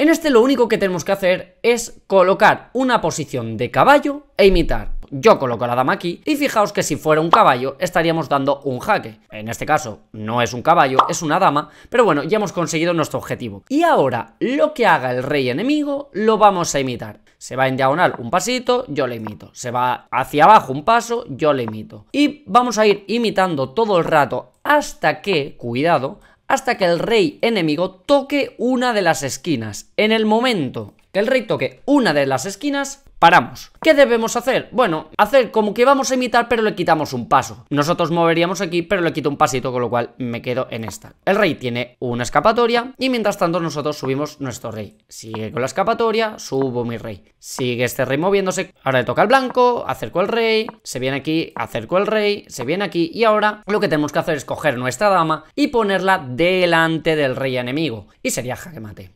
En este lo único que tenemos que hacer es colocar una posición de caballo e imitar. Yo coloco la dama aquí y fijaos que si fuera un caballo estaríamos dando un jaque. En este caso no es un caballo, es una dama, pero bueno, ya hemos conseguido nuestro objetivo. Y ahora lo que haga el rey enemigo lo vamos a imitar. Se va en diagonal un pasito, yo le imito. Se va hacia abajo un paso, yo le imito. Y vamos a ir imitando todo el rato hasta que, cuidado, hasta que el rey enemigo toque una de las esquinas. En el momento que el rey toque una de las esquinas, paramos. ¿Qué debemos hacer? Bueno, hacer como que vamos a imitar pero le quitamos un paso. Nosotros moveríamos aquí pero le quito un pasito con lo cual me quedo en esta. El rey tiene una escapatoria y mientras tanto nosotros subimos nuestro rey. Sigue con la escapatoria, subo mi rey. Sigue este rey moviéndose, ahora le toca al blanco, acerco al rey, se viene aquí, acerco al rey, se viene aquí y ahora lo que tenemos que hacer es coger nuestra dama y ponerla delante del rey enemigo y sería jaque mate.